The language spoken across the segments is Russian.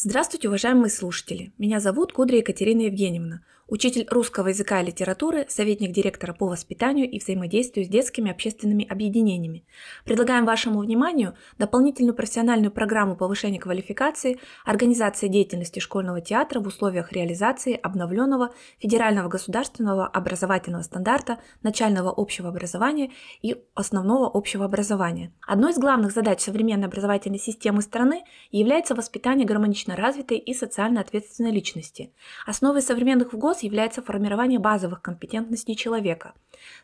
Здравствуйте, уважаемые слушатели! Меня зовут Кудри Екатерина Евгеньевна, учитель русского языка и литературы, советник директора по воспитанию и взаимодействию с детскими общественными объединениями. Предлагаем вашему вниманию дополнительную профессиональную программу повышения квалификации организация деятельности школьного театра в условиях реализации обновленного федерального государственного образовательного стандарта начального общего образования и основного общего образования. Одной из главных задач современной образовательной системы страны является воспитание гармоничного достаточно развитой и социально ответственной личности. Основой современных ВГОС является формирование базовых компетентностей человека.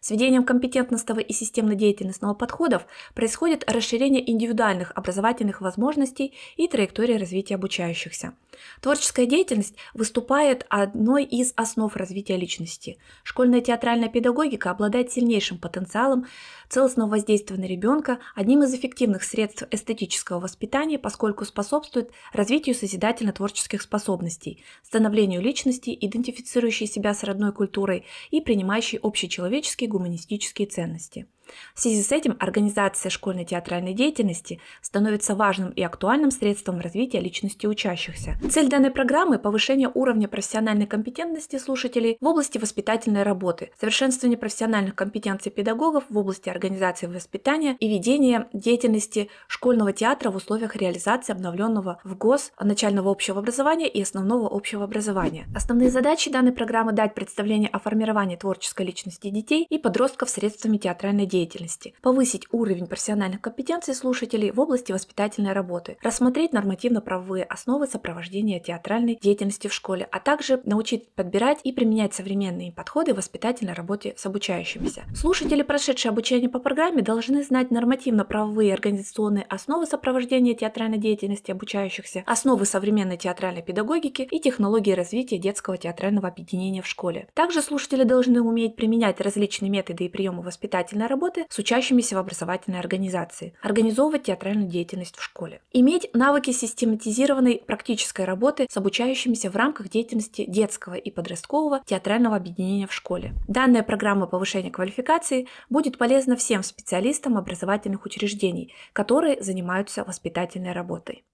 С введением компетентностного и системно-деятельностного подходов происходит расширение индивидуальных образовательных возможностей и траектории развития обучающихся. Творческая деятельность выступает одной из основ развития личности. Школьная театральная педагогика обладает сильнейшим потенциалом целостного воздействия на ребенка, одним из эффективных средств эстетического воспитания, поскольку способствует развитию созидательного созидательно-творческих способностей, становлению личности, идентифицирующей себя с родной культурой и принимающей общечеловеческие гуманистические ценности. В связи с этим организация школьной театральной деятельности становится важным и актуальным средством развития личности учащихся. Цель данной программы – повышение уровня профессиональной компетентности слушателей в области воспитательной работы, совершенствование профессиональных компетенций педагогов в области организации воспитания и ведения деятельности школьного театра в условиях реализации обновленного в ГОС начального общего образования и основного общего образования. Основные задачи данной программы – дать представление о формировании творческой личности детей и подростков средствами театральной деятельности деятельности, повысить уровень профессиональных компетенций слушателей в области воспитательной работы, рассмотреть нормативно-правовые основы сопровождения театральной деятельности в школе, а также научить подбирать и применять современные подходы в воспитательной работе с обучающимися. Слушатели, прошедшие обучение по программе, должны знать нормативно-правовые организационные основы сопровождения театральной деятельности обучающихся, основы современной театральной педагогики и технологии развития детского театрального объединения в школе. Также слушатели должны уметь применять различные методы и приемы воспитательной работы работы с учащимися в образовательной организации, организовывать театральную деятельность в школе. Иметь навыки систематизированной практической работы с обучающимися в рамках деятельности детского и подросткового театрального объединения в школе. Данная программа повышения квалификации будет полезна всем специалистам образовательных учреждений, которые занимаются воспитательной работой.